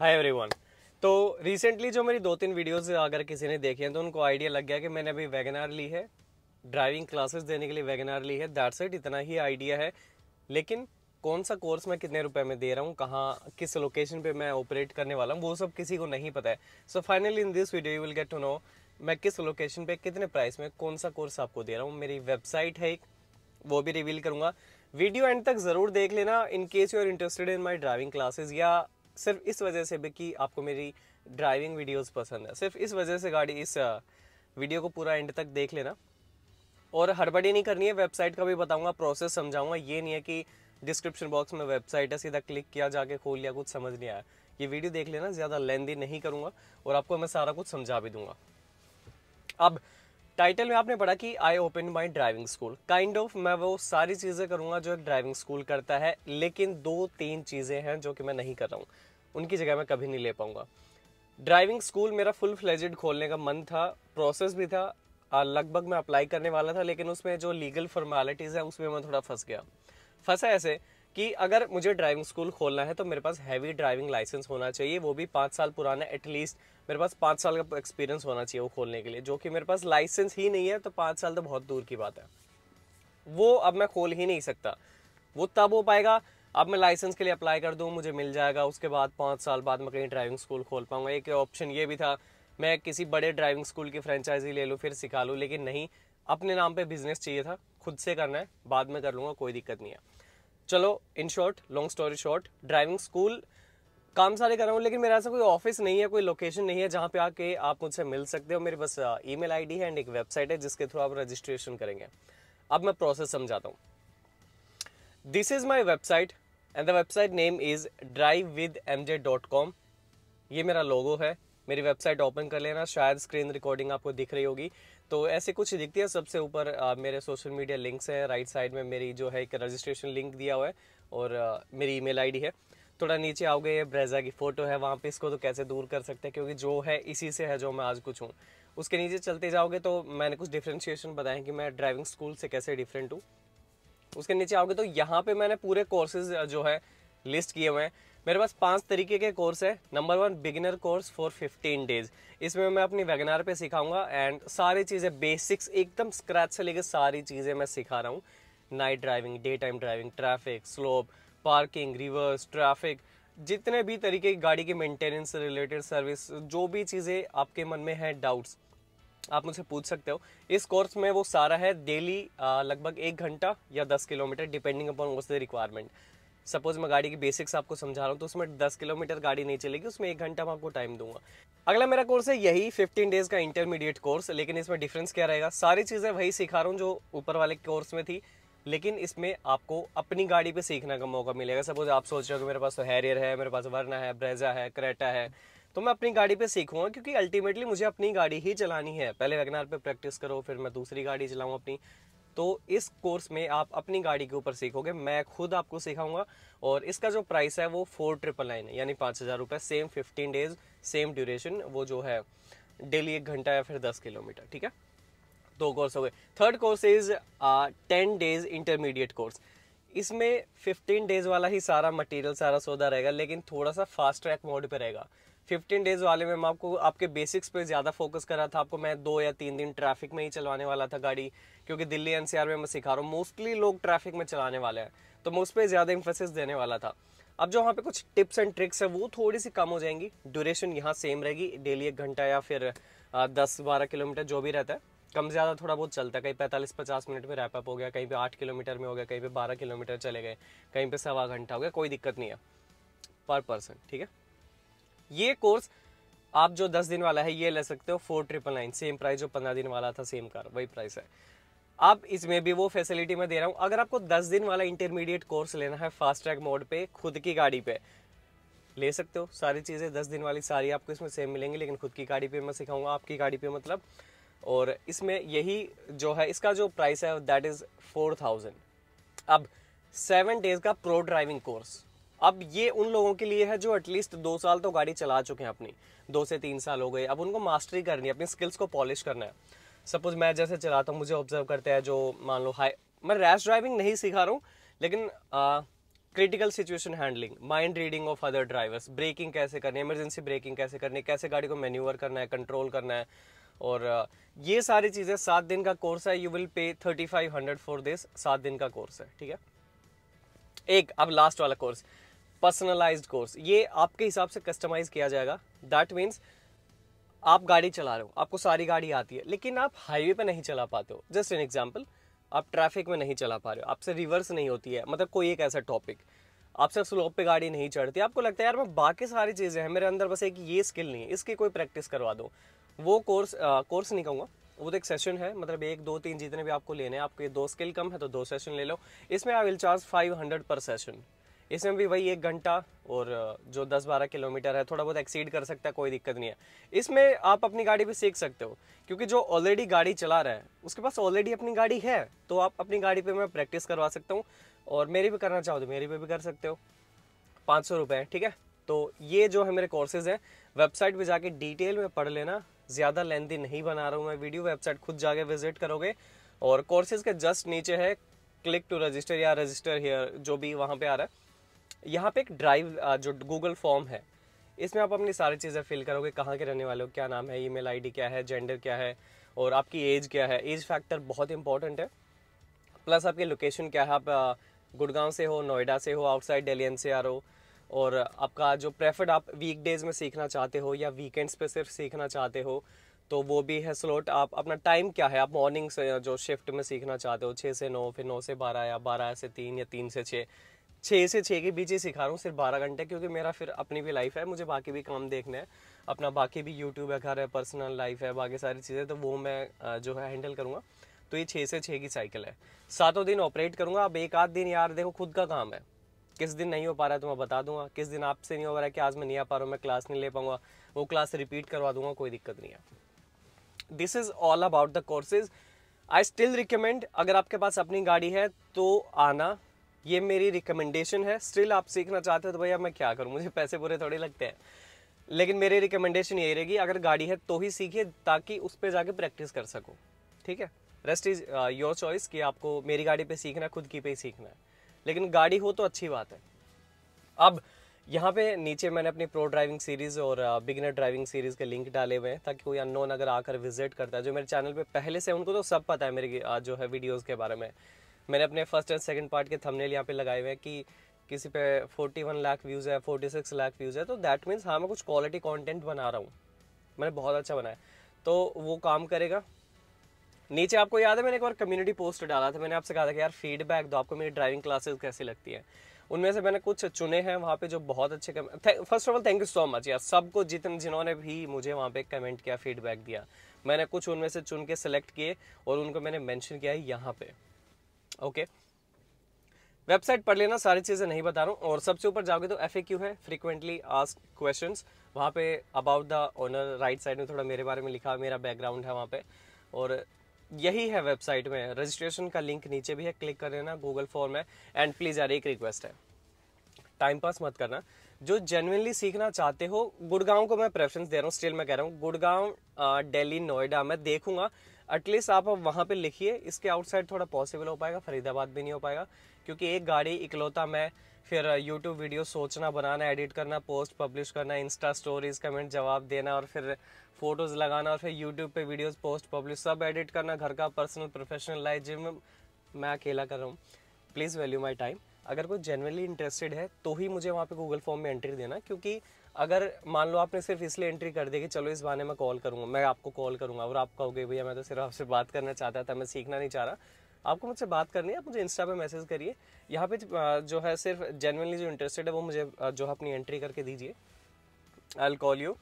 hi everyone तो recently जो मेरी दो तीन वीडियोस अगर किसी ने देखी हैं तो उनको आइडिया लग गया कि मैंने अभी वेगनार ली है ड्राइविंग क्लासेस देने के लिए वेगनार ली है दैट्स इट इतना ही आइडिया है लेकिन कौन सा कोर्स मैं कितने रुपए में दे रहा हूँ कहाँ किस लोकेशन पे मैं ऑपरेट करने वाला हूँ वो सब किसी को नहीं पता है so finally in this video you will get to know मैं किस लोकेशन पे कितने प्राइस में कौन सा कोर्स आपको दे रहा हूँ मेरी वेबसाइट है एक वो भी रिवील करूँगा वीडियो एंड तक ज़रूर देख लेना in case you are interested in my driving classes या सिर्फ इस वजह से भी कि आपको मेरी ड्राइविंग वीडियोस पसंद है सिर्फ इस वजह से गाड़ी इस वीडियो को पूरा एंड तक देख लेना और हड़बड़ी नहीं करनी है वेबसाइट का भी बताऊंगा प्रोसेस समझाऊंगा ये नहीं है कि डिस्क्रिप्शन बॉक्स में वेबसाइट है सीधा क्लिक किया जाके खोल लिया कुछ समझ नहीं आया ये वीडियो देख लेना ज़्यादा लेंदी नहीं करूँगा और आपको मैं सारा कुछ समझा भी दूंगा अब टाइटल में आपने पढ़ा कि I open my driving school kind of मैं वो सारी चीज़ें करूँगा जो एक ड्राइविंग स्कूल करता है लेकिन दो तीन चीज़ें हैं जो कि मैं नहीं कर रहा हूँ उनकी जगह मैं कभी नहीं ले पाऊंगा ड्राइविंग स्कूल मेरा फुल फ्लेजेड खोलने का मन था प्रोसेस भी था लगभग मैं अप्लाई करने वाला था लेकिन उसमें जो लीगल फॉर्मेलिटीज़ हैं उसमें मैं थोड़ा फंस गया फंसा ऐसे कि अगर मुझे ड्राइविंग स्कूल खोलना है तो मेरे पास हैवी ड्राइविंग लाइसेंस होना चाहिए वो भी पाँच साल पुराना एटलीस्ट मेरे पास पाँच साल का एक्सपीरियंस होना चाहिए वो खोलने के लिए जो कि मेरे पास लाइसेंस ही नहीं है तो पाँच साल तो बहुत दूर की बात है वो अब मैं खोल ही नहीं सकता वो तब हो पाएगा अब मैं लाइसेंस के लिए अप्लाई कर दूँ मुझे मिल जाएगा उसके बाद पाँच साल बाद मैं कहीं ड्राइविंग स्कूल खोल पाऊँगा एक ऑप्शन ये भी था मैं किसी बड़े ड्राइविंग स्कूल की फ्रेंचाइजी ले लूँ फिर सिखा लूँ लेकिन नहीं अपने नाम पर बिजनेस चाहिए था खुद से करना है बाद में कर लूँगा कोई दिक्कत नहीं है चलो in short long story short driving school काम सारे कर रहा हूँ लेकिन मेरा ऐसा कोई ऑफिस नहीं है कोई लोकेशन नहीं है जहाँ पे आके आप मुझसे मिल सकते हो मेरे पास ईमेल आईडी है एंड एक वेबसाइट है जिसके थ्रू आप रजिस्ट्रेशन करेंगे अब मैं प्रोसेस समझाता हूँ this is my website and the website name is drive with M J dot com ये मेरा लोगो है मेरी वेबसाइट ओपन कर लेना शायद स्क्रीन रिकॉर्डिंग आपको दिख रही होगी तो ऐसे कुछ दिखती है सबसे ऊपर मेरे सोशल मीडिया लिंक्स हैं राइट साइड में मेरी जो है एक रजिस्ट्रेशन लिंक दिया हुआ है और आ, मेरी ईमेल आईडी है थोड़ा नीचे आओगे ये ब्रेजा की फ़ोटो है वहाँ पे इसको तो कैसे दूर कर सकते हैं क्योंकि जो है इसी से है जो मैं आज कुछ हूँ उसके नीचे चलते जाओगे तो मैंने कुछ डिफ्रेंशिएशन बताया कि मैं ड्राइविंग स्कूल से कैसे डिफरेंट हूँ उसके नीचे आओगे तो यहाँ पे मैंने पूरे कोर्सेज जो है लिस्ट किए हुए हैं मेरे पास पांच तरीके के कोर्स है number one beginner course for 15 days इसमें मैं अपनी वेगनार पे सिखाऊंगा एंड सारी चीज़ें बेसिक्स एकदम स्क्रैच से लेकर सारी चीज़ें मैं सिखा रहा हूँ night driving day time driving traffic slope parking reverse traffic जितने भी तरीके की गाड़ी के मेंटेनेंस रिलेटेड सर्विस जो भी चीज़ें आपके मन में हैं डाउट्स आप मुझसे पूछ सकते हो इस कोर्स में वो सारा है डेली लगभग एक घंटा या दस kilometre depending upon was the requirement suppose मैं गाड़ी की बेसिक्स आपको समझा रहा हूँ तो उसमें दस किलोमीटर गाड़ी नहीं चलेगी उसमें एक घंटा मैं आपको टाइम दूंगा अगला मेरा कोर्स है यही फिफ्टीन डेज का इंटरमीडिएट कोर्स लेकिन इसमें डिफरेंस क्या रहेगा सारी चीज़ें वही सिखा रहा हूँ जो ऊपर वाले कोर्स में थी लेकिन इसमें आपको अपनी गाड़ी पे सीखने का मौका मिलेगा सपोज आप सोच रहे हो कि मेरे पास तो हैरियर है मेरे पास वर्ना है ब्रेजा है क्रेटा है तो मैं अपनी गाड़ी पे सीखूंगा क्योंकि अल्टीमेटली मुझे अपनी गाड़ी ही चलानी है पहले वेगनार पे प्रैक्टिस करो फिर मैं दूसरी गाड़ी चलाऊँ अपनी तो इस कोर्स में आप अपनी गाड़ी के ऊपर सीखोगे मैं खुद आपको सिखाऊंगा और इसका जो प्राइस है वो फोर ट्रिपल नाइन यानी पाँच हज़ार रुपये same fifteen days same duration वो जो है डेली एक घंटा या फिर दस किलोमीटर ठीक है दो कोर्स हो गए third course is ten days intermediate course इसमें फिफ्टीन डेज वाला ही सारा मटेरियल सारा सौदा रहेगा लेकिन थोड़ा सा फास्ट ट्रैक मोड पे रहेगा फिफ्टीन डेज वाले में मैं आपको आपके बेसिक्स पे ज़्यादा फोकस कर रहा था आपको मैं दो या तीन दिन ट्रैफिक में ही चलाने वाला था गाड़ी क्योंकि दिल्ली एनसीआर में मैं सिखा रहा हूँ मोस्टली लोग ट्रैफिक में चलाने वाले हैं तो मैं उस पर ज़्यादा इंफोसिस देने वाला था अब जो वहाँ पे कुछ टिप्स एंड ट्रिक्स है वो थोड़ी सी कम हो जाएंगी ड्यूरेशन यहाँ सेम रहेगी डेली एक घंटा या फिर दस बारह किलोमीटर जो भी रहता है कम ज़्यादा थोड़ा बहुत चलता है कहीं पैंतालीस पचास मिनट में रैपअप हो गया कहीं पे आठ किलोमीटर में हो गया कहीं पे बारह किलोमीटर चले गए कहीं पे सवा घंटा हो गया कोई दिक्कत नहीं है पर पर्सन ठीक है ये कोर्स आप जो दस दिन वाला है ये ले सकते हो four triple nine same price जो पंद्रह दिन वाला था सेम कार वही प्राइस है आप इसमें भी वो फैसिलिटी मैं दे रहा हूँ अगर आपको दस दिन वाला इंटरमीडिएट कोर्स लेना है फास्ट ट्रैक मोड पे खुद की गाड़ी पे ले सकते हो सारी चीज़ें दस दिन वाली सारी आपको इसमें सेम मिलेंगी लेकिन खुद की गाड़ी पे मैं सिखाऊंगा आपकी गाड़ी पे मतलब और इसमें यही जो है इसका जो प्राइस है दैट इज़ फोर थाउजेंड अब सेवन डेज का प्रो ड्राइविंग कोर्स अब ये उन लोगों के लिए है जो एटलीस्ट दो साल तो गाड़ी चला चुके हैं अपनी दो से तीन साल हो गए अब उनको मास्टरी करनी है अपनी स्किल्स को पॉलिश करना है सपोज मैं जैसे चलाता हूँ मुझे ऑब्जर्व करते हैं जो मान लो हाई मैं रैश ड्राइविंग नहीं सिखा रहा हूँ लेकिन critical situation handling mind reading of other drivers braking कैसे करनी इमरजेंसी ब्रेकिंग कैसे करनी कैसे गाड़ी को मैन्यूवर करना है कंट्रोल करना है और ये सारी चीज़ें सात दिन का कोर्स है you will pay thirty five hundred for this सात दिन का कोर्स है ठीक है एक अब लास्ट वाला कोर्स पर्सनलाइज कोर्स ये आपके हिसाब से कस्टमाइज किया जाएगा दैट मीन्स आप गाड़ी चला रहे हो आपको सारी गाड़ी आती है लेकिन आप हाईवे पर नहीं चला पाते हो जस्ट एन एग्जाम्पल आप ट्रैफिक में नहीं चला पा रहे हो आपसे रिवर्स नहीं होती है मतलब कोई एक ऐसा टॉपिक आपसे स्लोप पे गाड़ी नहीं चढ़ती आपको लगता है यार मैं बाकी सारी चीज़ें हैं मेरे अंदर बस एक ये स्किल नहीं है इसकी कोई प्रैक्टिस करवा दो वो कोर्स आ, कोर्स नहीं कहूँगा वो तो एक सेशन है मतलब एक दो तीन जितने भी आपको लेने हैं आपके दो स्किल कम है तो दो सेशन ले लो इसमें I will charge five hundred per session इसमें भी वही एक घंटा और जो 10-12 किलोमीटर है थोड़ा बहुत एक्सीड कर सकता है कोई दिक्कत नहीं है इसमें आप अपनी गाड़ी भी सीख सकते हो क्योंकि जो ऑलरेडी गाड़ी चला रहा है उसके पास ऑलरेडी अपनी गाड़ी है तो आप अपनी गाड़ी पर मैं प्रैक्टिस करवा सकता हूँ और मेरी भी करना चाहो तो मेरी पे भी कर सकते हो पाँच सौ ठीक है तो ये जो है मेरे कोर्सेज हैं वेबसाइट पर जाके डिटेल में पढ़ लेना ज़्यादा लेंथी नहीं बना रहा हूँ मैं वीडियो वेबसाइट खुद जाके विजिट करोगे और कोर्सेज के जस्ट नीचे है क्लिक टू रजिस्टर या रजिस्टर हेयर जो भी वहाँ पे आ रहा है यहाँ पे एक ड्राइव जो गूगल फॉर्म है इसमें आप अपनी सारी चीज़ें फिल करोगे कहाँ के रहने वाले हो क्या नाम है ईमेल आईडी क्या है जेंडर क्या है और आपकी एज क्या है एज फैक्टर बहुत इंपॉर्टेंट है प्लस आपकी लोकेशन क्या है आप गुड़गांव से हो नोएडा से हो आउटसाइड डेली एन से हो और आपका जो प्रेफर्ड आप वीकडेज़ में सीखना चाहते हो या वीकेंड्स पे सिर्फ सीखना चाहते हो तो वो भी है स्लोट आप अपना टाइम क्या है आप मॉर्निंग से जो शिफ्ट में सीखना चाहते हो छः से नौ फिर नौ से बारह या बारह से तीन या तीन से छः छः से छः के बीच ही सिखा रहा हूँ सिर्फ बारह घंटे क्योंकि मेरा फिर अपनी भी लाइफ है मुझे बाकी भी काम देखना है अपना बाकी भी यूट्यूब है घर है पर्सनल लाइफ है बाकी सारी चीज़ें तो वो मैं जो है हैंडल करूँगा तो ये छः से छः की साइकिल है सातों दिन ऑपरेट करूँगा अब एक आध दिन यार देखो खुद का काम है किस दिन नहीं हो पा रहा है तो मैं बता दूंगा किस दिन आपसे नहीं हो पा रहा है कि आज मैं नहीं आ पा रहा हूँ मैं क्लास नहीं ले पाऊंगा वो क्लास रिपीट करवा दूंगा कोई दिक्कत नहीं है this is all about the courses I still recommend अगर आपके पास अपनी गाड़ी है तो आना ये मेरी रिकमेंडेशन है स्टिल आप सीखना चाहते हो तो भैया मैं क्या करूँ मुझे पैसे बुरे थोड़े लगते हैं लेकिन मेरी रिकमेंडेशन यही रहेगी अगर गाड़ी है तो ही सीखिए ताकि उस पर जाके प्रैक्टिस कर सको ठीक है रेस्ट इज़ योर चॉइस कि आपको मेरी गाड़ी पे सीखना है खुद की पे ही सीखना है लेकिन गाड़ी हो तो अच्छी बात है अब यहाँ पे नीचे मैंने अपनी प्रो ड्राइविंग सीरीज़ और बिगिनर ड्राइविंग सीरीज़ के लिंक डाले हुए हैं ताकि कोई अननोन अगर आकर विजिट करता है जो मेरे चैनल पे पहले से उनको तो सब पता है मेरी uh, जो है वीडियोस के बारे में मैंने अपने फर्स्ट एंड सेकंड पार्ट के थंबनेल यहाँ पे लगाए हुए हैं कि किसी पे 41 लाख व्यूज़ है 46 लाख व्यूज़ है तो दैट मीन्स हाँ मैं कुछ क्वालिटी कंटेंट बना रहा हूँ मैंने बहुत अच्छा बनाया तो वो काम करेगा नीचे आपको याद है मैंने एक बार कम्युनिटी पोस्ट डाला था मैंने आपसे कहा था कि यार फीडबैक दो आपको मेरी ड्राइविंग क्लासेस कैसी लगती है उनमें से मैंने कुछ चुने हैं वहाँ पे जो बहुत अच्छे first of all thank you so much यार सबको जितने जिन्होंने भी मुझे वहाँ पे कमेंट किया फीडबैक दिया मैंने कुछ उनमें से चुन के सेलेक्ट किए और उनको मैंने मेंशन किया है यहाँ पे ओके वेबसाइट पढ़ लेना सारी चीज़ें नहीं बता रहा हूँ और सबसे ऊपर जाओगे तो एफ है फ्रिक्वेंटली आस्क क्वेश्चन वहाँ पे about the owner right side में थोड़ा मेरे बारे में लिखा मेरा बैकग्राउंड है वहाँ पे और यही है वेबसाइट में रजिस्ट्रेशन का लिंक नीचे भी है क्लिक कर लेना गूगल फॉर्म है एंड प्लीज़ यार एक रिक्वेस्ट है टाइम पास मत करना जो जेनुअनली सीखना चाहते हो गुड़गांव को मैं प्रेफरेंस दे रहा हूँ स्टिल मैं कह रहा हूँ गुड़गांव दिल्ली नोएडा मैं देखूंगा एटलीस्ट आप वहाँ पे लिखिए इसके आउटसाइड थोड़ा पॉसिबल हो पाएगा फरीदाबाद भी नहीं हो पाएगा क्योंकि एक गाड़ी इकलौता मैं फिर यूट्यूब uh, वीडियो सोचना बनाना एडिट करना पोस्ट पब्लिश करना इंस्टा स्टोरीज कमेंट जवाब देना और फिर फोटोज़ लगाना और फिर यूट्यूब पे वीडियोस पोस्ट पब्लिश सब एडिट करना घर का पर्सनल प्रोफेशनल लाइफ जिम मैं अकेला कर रहा हूँ प्लीज़ वैल्यू माई टाइम अगर कोई जनरली इंटरेस्टेड है तो ही मुझे वहाँ पे गूगल फॉर्म में एंट्री देना क्योंकि अगर मान लो आपने सिर्फ इसलिए एंट्री कर दी कि चलो इस बहाने में कॉल करूँगा मैं आपको कॉल करूँगा और आप कहोगे भैया मैं तो सिर्फ आपसे बात करना चाहता था मैं सीखना नहीं चाह रहा आपको मुझसे बात करनी है आप मुझे इंस्टा पे मैसेज करिए यहाँ पे जो है सिर्फ जेनवनली जो इंटरेस्टेड है वो मुझे जो है अपनी एंट्री करके दीजिए आई एल कॉल यू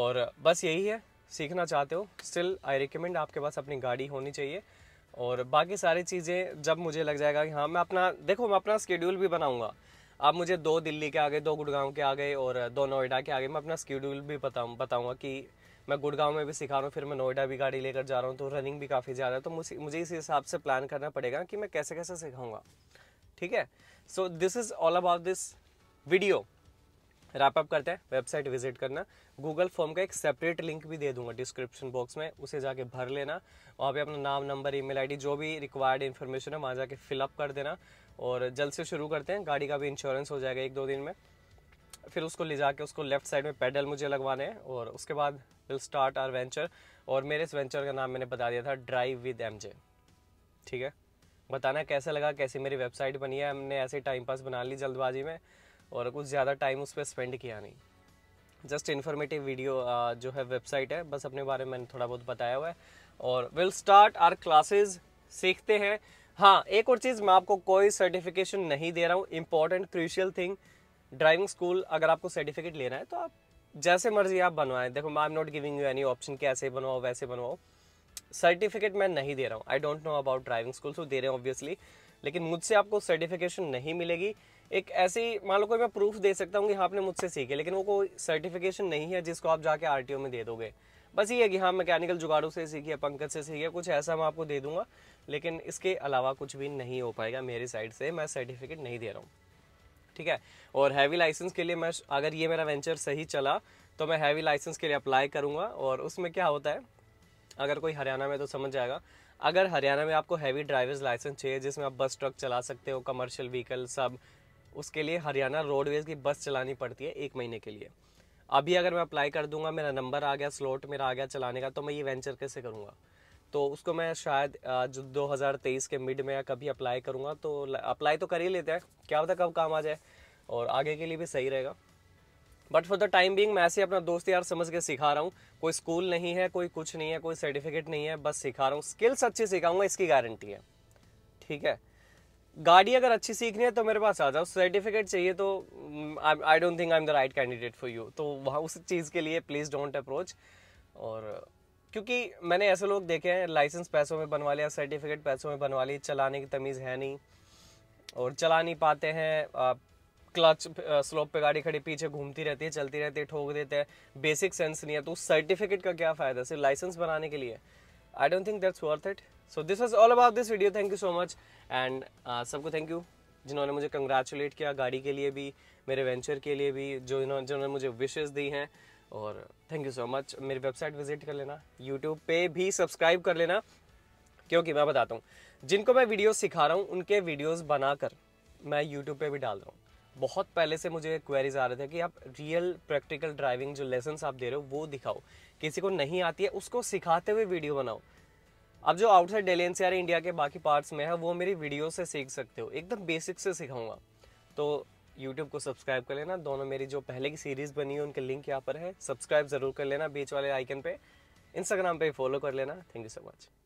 और बस यही है सीखना चाहते हो स्टिल आई रिकमेंड आपके पास अपनी गाड़ी होनी चाहिए और बाकी सारी चीज़ें जब मुझे लग जाएगा कि हाँ मैं अपना देखो मैं अपना स्केड्यूल भी बनाऊँगा आप मुझे दो दिल्ली के आगे दो गुड़गांव के आगे और दो नोएडा के आगे मैं अपना स्कीड्यूल भी बताऊँ बताऊँगा कि मैं गुड़गांव में भी सिखा रहा हूँ फिर मैं नोएडा भी गाड़ी लेकर जा रहा हूँ तो रनिंग भी काफ़ी ज़्यादा है तो मुझे मुझे इस हिसाब से प्लान करना पड़ेगा कि मैं कैसे कैसे सिखाऊँगा ठीक है so this is all about this video wrap up करते हैं वेबसाइट विजिट करना गूगल फॉर्म का एक सेपरेट लिंक भी दे दूंगा डिस्क्रिप्शन बॉक्स में उसे जाके भर लेना वहाँ पे अपना नाम नंबर ईमेल आईडी जो भी रिक्वायर्ड इन्फॉर्मेशन है वहाँ जाके फिलअप कर देना और जल्द से शुरू करते हैं गाड़ी का भी इंश्योरेंस हो जाएगा एक दो दिन में फिर उसको ले जाके उसको लेफ्ट साइड में पैडल मुझे लगवाने हैं और उसके बाद विल स्टार्ट आर वेंचर और मेरे इस वेंचर का नाम मैंने बता दिया था ड्राइव विद एम ठीक है बताना कैसा लगा कैसी मेरी वेबसाइट बनी है हमने ऐसे टाइम पास बना ली जल्दबाजी में और कुछ ज़्यादा टाइम उस पर स्पेंड किया नहीं जस्ट इन्फॉर्मेटिव वीडियो जो है वेबसाइट है बस अपने बारे में मैंने थोड़ा बहुत बताया हुआ है और विल स्टार्ट आर क्लासेस सीखते हैं हाँ एक और चीज़ मैं आपको कोई सर्टिफिकेशन नहीं दे रहा हूँ important crucial thing driving school अगर आपको सर्टिफिकेट लेना है तो आप जैसे मर्जी आप बनवाएं देखो I am not giving you any option कि ऐसे बनवाओ वैसे बनवाओ सर्टिफिकेट मैं नहीं दे रहा हूँ I don't know about driving school so दे रहे हैं ऑब्वियसली लेकिन मुझसे आपको सर्टिफिकेशन नहीं मिलेगी एक ऐसी मान लो कोई मैं प्रूफ दे सकता हूँ कि हाँ आपने मुझसे सीखे लेकिन वो कोई सर्टिफिकेशन नहीं है जिसको आप जाके आर में दे दोगे बस ये है कि हाँ मैकेनिकल जुगाड़ों से सीखिए पंकज से सीखिए कुछ ऐसा मैं आपको दे दूंगा लेकिन इसके अलावा कुछ भी नहीं हो पाएगा मेरी साइड से मैं सर्टिफिकेट नहीं दे रहा हूँ ठीक है और हैवी लाइसेंस के लिए मैं अगर ये मेरा वेंचर सही चला तो मैं हैवी लाइसेंस के लिए अप्लाई करूँगा और उसमें क्या होता है अगर कोई हरियाणा में तो समझ जाएगा अगर हरियाणा में आपको हैवी ड्राइवर्स लाइसेंस चाहिए जिसमें आप बस ट्रक चला सकते हो कमर्शियल व्हीकल सब उसके लिए हरियाणा रोडवेज की बस चलानी पड़ती है एक महीने के लिए अभी अगर मैं अप्लाई कर दूंगा मेरा नंबर आ गया स्लॉट मेरा आ गया चलाने का तो मैं ये वेंचर कैसे करूँगा तो उसको मैं शायद जो दो के मिड में या कभी अप्लाई करूँगा तो अप्लाई तो कर ही लेते हैं क्या पता कब काम आ जाए और आगे के लिए भी सही रहेगा but for the time being मैं ऐसे अपना दोस्त यार समझ के सिखा रहा हूँ कोई स्कूल नहीं है कोई कुछ नहीं है कोई सर्टिफिकेट नहीं है बस सिखा रहा हूँ स्किल्स अच्छी सिखाऊंगा इसकी गारंटी है ठीक है गाड़ी अगर अच्छी सीखनी है तो मेरे पास आ जाओ सर्टिफिकेट चाहिए तो I don't think I am the right candidate for you तो वहाँ उस चीज़ के लिए प्लीज़ डोंट अप्रोच और क्योंकि मैंने ऐसे लोग देखे हैं लाइसेंस पैसों में बनवा लिया सर्टिफिकेट पैसों में बनवा ली चलाने की तमीज़ है नहीं और चला नहीं पाते हैं आ, क्लच स्लोप पे गाड़ी खड़ी पीछे घूमती रहती है चलती रहती है ठोक देते हैं बेसिक सेंस नहीं है तो उस सर्टिफिकेट का क्या फ़ायदा सिर्फ लाइसेंस बनाने के लिए I don't think that's worth it so this was all about this video thank you so much and सबको थैंक यू जिन्होंने मुझे कंग्रेचुलेट किया गाड़ी के लिए भी मेरे वेंचर के लिए भी जो इन्होंने जिन्होंने मुझे विशेष दी हैं और थैंक यू सो मच मेरी वेबसाइट विजिट कर लेना यूट्यूब पे भी सब्सक्राइब कर लेना क्योंकि मैं बताता हूँ जिनको मैं वीडियो सिखा रहा हूँ उनके वीडियोस बनाकर मैं यूट्यूब पे भी डाल रहा हूँ बहुत पहले से मुझे क्वेरीज आ रहे थे कि आप रियल प्रैक्टिकल ड्राइविंग जो लेसन आप दे रहे हो वो दिखाओ किसी को नहीं आती है उसको सिखाते हुए वीडियो बनाओ अब जो आउटसाइड डेली एन इंडिया के बाकी पार्ट्स में है वो मेरी वीडियो से सीख सकते हो एकदम बेसिक से सिखाऊंगा तो यूट्यूब को सब्सक्राइब कर लेना दोनों मेरी जो पहले की सीरीज़ बनी है उनके लिंक यहाँ पर है सब्सक्राइब ज़रूर कर लेना बीच वाले आइकन पे इंस्टाग्राम पे फॉलो कर लेना थैंक यू सो मच